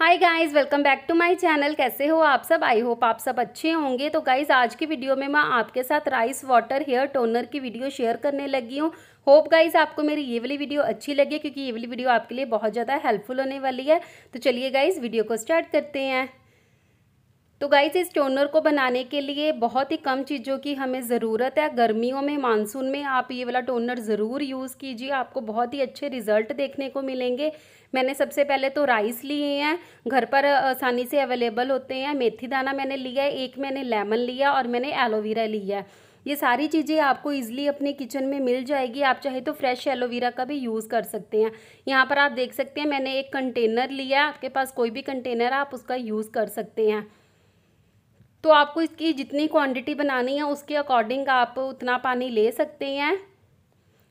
Hi guys welcome back to my channel कैसे हो आप सब आई होप आप सब अच्छे होंगे तो गाइस आज की वीडियो में मैं आपके साथ राइस वाटर हेयर टोनर की वीडियो शेयर करने लगी हूँ होप गाइस आपको मेरी ये वाली वीडियो अच्छी लगी क्योंकि ये वाली वीडियो आपके लिए बहुत ज़्यादा हेल्पफुल होने वाली है तो चलिए गाइज़ वीडियो को स्टार्ट करते हैं तो गाइज इस टोनर को बनाने के लिए बहुत ही कम चीज़ों की हमें ज़रूरत है गर्मियों में मानसून में आप ये वाला टोनर ज़रूर यूज़ कीजिए आपको बहुत ही अच्छे रिज़ल्ट देखने को मिलेंगे मैंने सबसे पहले तो राइस लिए हैं घर पर आसानी से अवेलेबल होते हैं मेथी दाना मैंने लिया है एक मैंने लेमन लिया और मैंने एलोवेरा लिया है ये सारी चीज़ें आपको इजीली अपने किचन में मिल जाएगी आप चाहे तो फ्रेश एलोवेरा का भी यूज़ कर सकते हैं यहाँ पर आप देख सकते हैं मैंने एक कंटेनर लिया आपके पास कोई भी कंटेनर है आप उसका यूज़ कर सकते हैं तो आपको इसकी जितनी क्वांटिटी बनानी है उसके अकॉर्डिंग आप उतना पानी ले सकते हैं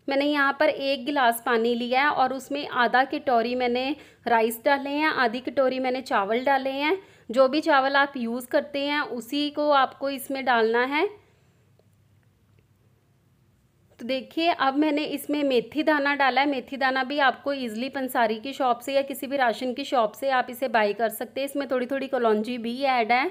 मैंने यहाँ पर एक गिलास पानी लिया है और उसमें आधा कटोरी मैंने राइस डाले हैं आधी कटोरी मैंने चावल डाले हैं जो भी चावल आप यूज़ करते हैं उसी को आपको इसमें डालना है तो देखिए अब मैंने इसमें मेथी दाना डाला है मेथी दाना भी आपको ईज़िली पंसारी की शॉप से या किसी भी राशन की शॉप से आप इसे बाई कर सकते हैं इसमें थोड़ी थोड़ी कलौजी भी ऐड है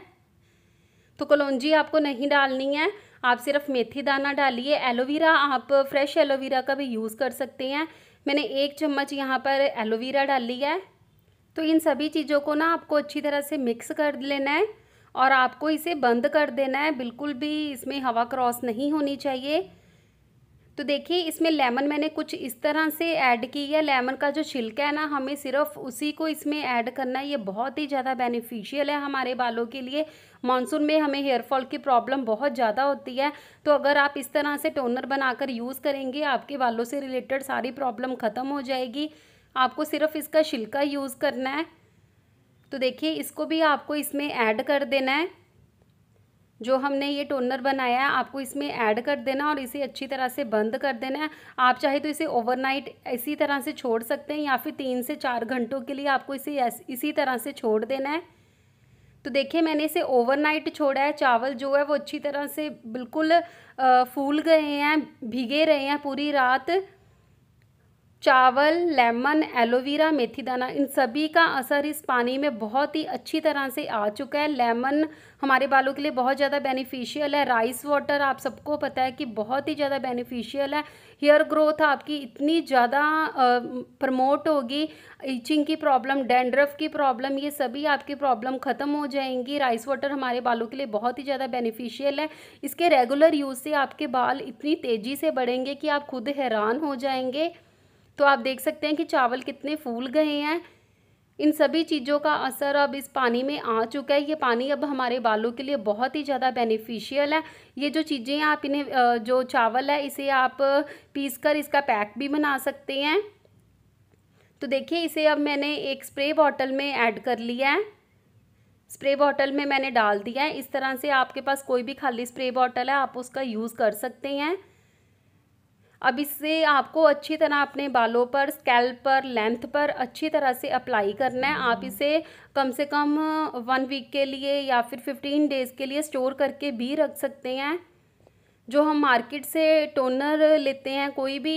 तो कलौजी आपको नहीं डालनी है आप सिर्फ मेथी दाना डालिए एलोवेरा आप फ्रेश एलोवेरा का भी यूज़ कर सकते हैं मैंने एक चम्मच यहाँ पर एलोवेरा डाली है तो इन सभी चीज़ों को ना आपको अच्छी तरह से मिक्स कर लेना है और आपको इसे बंद कर देना है बिल्कुल भी इसमें हवा क्रॉस नहीं होनी चाहिए तो देखिए इसमें लेमन मैंने कुछ इस तरह से ऐड की है लेमन का जो छिलका है ना हमें सिर्फ उसी को इसमें ऐड करना है ये बहुत ही ज़्यादा बेनिफिशियल है हमारे बालों के लिए मानसून में हमें हेयरफॉल की प्रॉब्लम बहुत ज़्यादा होती है तो अगर आप इस तरह से टोनर बनाकर यूज़ करेंगे आपके बालों से रिलेटेड सारी प्रॉब्लम ख़त्म हो जाएगी आपको सिर्फ इसका छिलका यूज़ करना है तो देखिए इसको भी आपको इसमें ऐड कर देना है जो हमने ये टोनर बनाया है आपको इसमें ऐड कर देना और इसे अच्छी तरह से बंद कर देना है आप चाहे तो इसे ओवरनाइट इसी तरह से छोड़ सकते हैं या फिर तीन से चार घंटों के लिए आपको इसे इसी तरह से छोड़ देना है तो देखिए मैंने इसे ओवरनाइट छोड़ा है चावल जो है वो अच्छी तरह से बिल्कुल फूल गए हैं भीगे रहे हैं पूरी रात चावल लेमन एलोवेरा मेथी दाना इन सभी का असर इस पानी में बहुत ही अच्छी तरह से आ चुका है लेमन हमारे बालों के लिए बहुत ज़्यादा बेनिफिशियल है राइस वाटर आप सबको पता है कि बहुत ही ज़्यादा बेनिफिशियल है हेयर ग्रोथ आपकी इतनी ज़्यादा प्रमोट होगी इचिंग की प्रॉब्लम डेंड्रफ की प्रॉब्लम ये सभी आपकी प्रॉब्लम ख़त्म हो जाएंगी राइस वाटर हमारे बालों के लिए बहुत ही ज़्यादा बेनिफिशियल है इसके रेगुलर यूज़ से आपके बाल इतनी तेज़ी से बढ़ेंगे कि आप खुद हैरान हो जाएंगे तो आप देख सकते हैं कि चावल कितने फूल गए हैं इन सभी चीज़ों का असर अब इस पानी में आ चुका है ये पानी अब हमारे बालों के लिए बहुत ही ज़्यादा बेनिफिशियल है ये जो चीज़ें आप इन्हें जो चावल है इसे आप पीस कर इसका पैक भी बना सकते हैं तो देखिए इसे अब मैंने एक स्प्रे बॉटल में ऐड कर लिया है स्प्रे बॉटल में मैंने डाल दिया है इस तरह से आपके पास कोई भी खाली स्प्रे बॉटल है आप उसका यूज़ कर सकते हैं अब इससे आपको अच्छी तरह अपने बालों पर स्कैल्प पर लेंथ पर अच्छी तरह से अप्लाई करना है आप हम्म। इसे कम से कम वन वीक के लिए या फिर फिफ्टीन डेज़ के लिए स्टोर करके भी रख सकते हैं जो हम मार्केट से टोनर लेते हैं कोई भी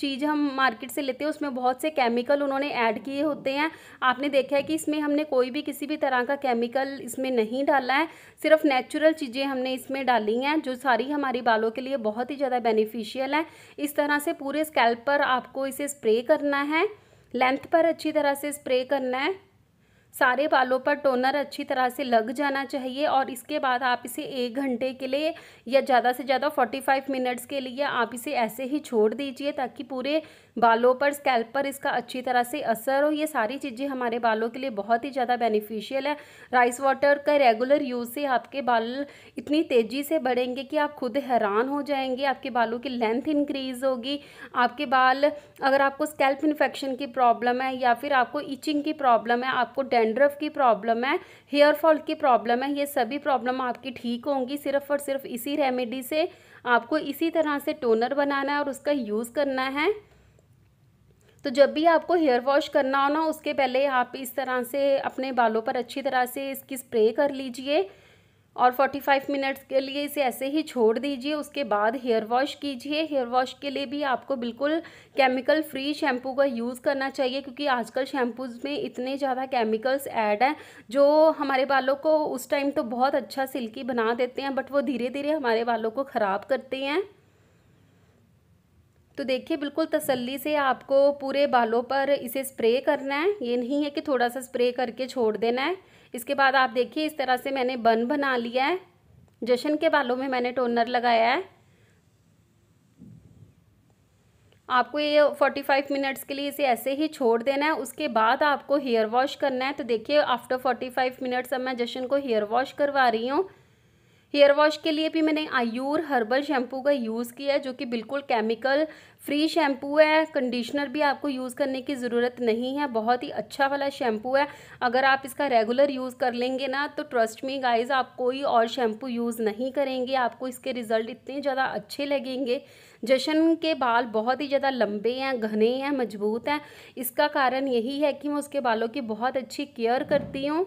चीज़ हम मार्केट से लेते हैं उसमें बहुत से केमिकल उन्होंने ऐड किए होते हैं आपने देखा है कि इसमें हमने कोई भी किसी भी तरह का केमिकल इसमें नहीं डाला है सिर्फ नेचुरल चीज़ें हमने इसमें डाली हैं जो सारी हमारी बालों के लिए बहुत ही ज़्यादा बेनिफिशियल है इस तरह से पूरे स्कैल्प पर आपको इसे स्प्रे करना है लेंथ पर अच्छी तरह से स्प्रे करना है सारे बालों पर टोनर अच्छी तरह से लग जाना चाहिए और इसके बाद आप इसे एक घंटे के लिए या ज़्यादा से ज़्यादा 45 मिनट्स के लिए आप इसे ऐसे ही छोड़ दीजिए ताकि पूरे बालों पर स्कैल्प पर इसका अच्छी तरह से असर हो ये सारी चीज़ें हमारे बालों के लिए बहुत ही ज़्यादा बेनिफिशियल है राइस वाटर का रेगुलर यूज़ से आपके बाल इतनी तेज़ी से बढ़ेंगे कि आप खुद हैरान हो जाएंगे आपके बालों की लेंथ इंक्रीज़ होगी आपके बाल अगर आपको स्कैल्प इन्फेक्शन की प्रॉब्लम है या फिर आपको इचिंग की प्रॉब्लम है आपको डेंड्रफ की प्रॉब्लम है हेयर फॉल की प्रॉब्लम है ये सभी प्रॉब्लम आपकी ठीक होंगी सिर्फ और सिर्फ इसी रेमेडी से आपको इसी तरह से टोनर बनाना है और उसका यूज़ करना है तो जब भी आपको हेयर वॉश करना हो ना उसके पहले आप इस तरह से अपने बालों पर अच्छी तरह से इसकी स्प्रे कर लीजिए और 45 मिनट्स के लिए इसे ऐसे ही छोड़ दीजिए उसके बाद हेयर वॉश कीजिए हेयर वॉश के लिए भी आपको बिल्कुल केमिकल फ्री शैम्पू का यूज़ करना चाहिए क्योंकि आजकल शैम्पूज़ में इतने ज़्यादा केमिकल्स ऐड हैं जो हमारे बालों को उस टाइम तो बहुत अच्छा सिल्की बना देते हैं बट वो धीरे धीरे हमारे बालों को ख़राब करते हैं तो देखिए बिल्कुल तसल्ली से आपको पूरे बालों पर इसे स्प्रे करना है ये नहीं है कि थोड़ा सा स्प्रे करके छोड़ देना है इसके बाद आप देखिए इस तरह से मैंने बन बना लिया है जशन के बालों में मैंने टोनर लगाया है आपको ये 45 मिनट्स के लिए इसे ऐसे ही छोड़ देना है उसके बाद आपको हेयर वॉश करना है तो देखिए आफ्टर 45 मिनट्स अब मैं जशन को हेयर वॉश करवा रही हूँ हेयर वॉश के लिए भी मैंने आयूर हर्बल शैम्पू का यूज़ किया है जो कि बिल्कुल केमिकल फ्री शैम्पू है कंडीशनर भी आपको यूज़ करने की ज़रूरत नहीं है बहुत ही अच्छा वाला शैम्पू है अगर आप इसका रेगुलर यूज़ कर लेंगे ना तो ट्रस्ट मी गाइज आप कोई और शैम्पू यूज़ नहीं करेंगे आपको इसके रिज़ल्ट इतने ज़्यादा अच्छे लगेंगे जशन के बाल बहुत ही ज़्यादा लंबे हैं घने हैं मजबूत हैं इसका कारण यही है कि मैं उसके बालों की बहुत अच्छी केयर करती हूँ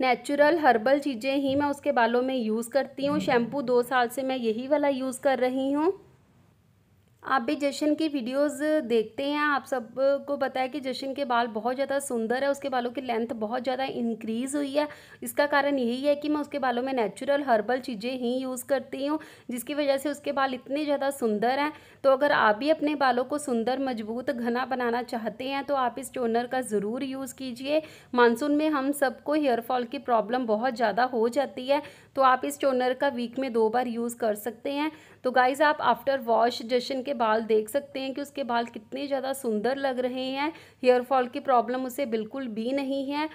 नेचुरल हर्बल चीज़ें ही मैं उसके बालों में यूज़ करती हूँ शैम्पू दो साल से मैं यही वाला यूज़ कर रही हूँ आप भी जशन की वीडियोस देखते हैं आप सबको पता है कि जशन के बाल बहुत ज़्यादा सुंदर है उसके बालों की लेंथ बहुत ज़्यादा इंक्रीज़ हुई है इसका कारण यही है कि मैं उसके बालों में नेचुरल हर्बल चीज़ें ही यूज़ करती हूँ जिसकी वजह से उसके बाल इतने ज़्यादा सुंदर हैं तो अगर आप भी अपने बालों को सुंदर मजबूत घना बनाना चाहते हैं तो आप इस टोनर का ज़रूर यूज़ कीजिए मानसून में हम सबको हेयरफॉल की प्रॉब्लम बहुत ज़्यादा हो जाती है तो आप इस टोनर का वीक में दो बार यूज़ कर सकते हैं तो गाइज़ आप आफ्टर वॉश जशन के बाल देख सकते हैं कि उसके बाल कितने ज़्यादा सुंदर लग रहे हैं हेयर फॉल की प्रॉब्लम उसे बिल्कुल भी नहीं है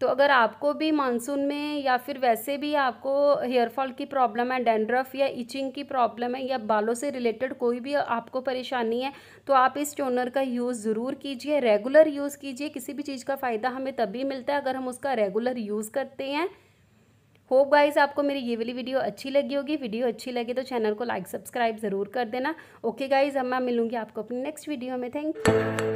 तो अगर आपको भी मानसून में या फिर वैसे भी आपको हेयर फॉल की प्रॉब्लम है डेंड्रफ या इचिंग की प्रॉब्लम है या बालों से रिलेटेड कोई भी आपको परेशानी है तो आप इस टोनर का यूज़ ज़रूर कीजिए रेगुलर यूज़ कीजिए किसी भी चीज़ का फ़ायदा हमें तभी मिलता है अगर हम उसका रेगुलर यूज़ करते हैं होप गाइज आपको मेरी ये वाली वीडियो अच्छी लगी होगी वीडियो अच्छी लगे तो चैनल को लाइक सब्सक्राइब ज़रूर कर देना ओके गाइज़ अब मैं मिलूंगी आपको अपनी नेक्स्ट वीडियो में थैंक यू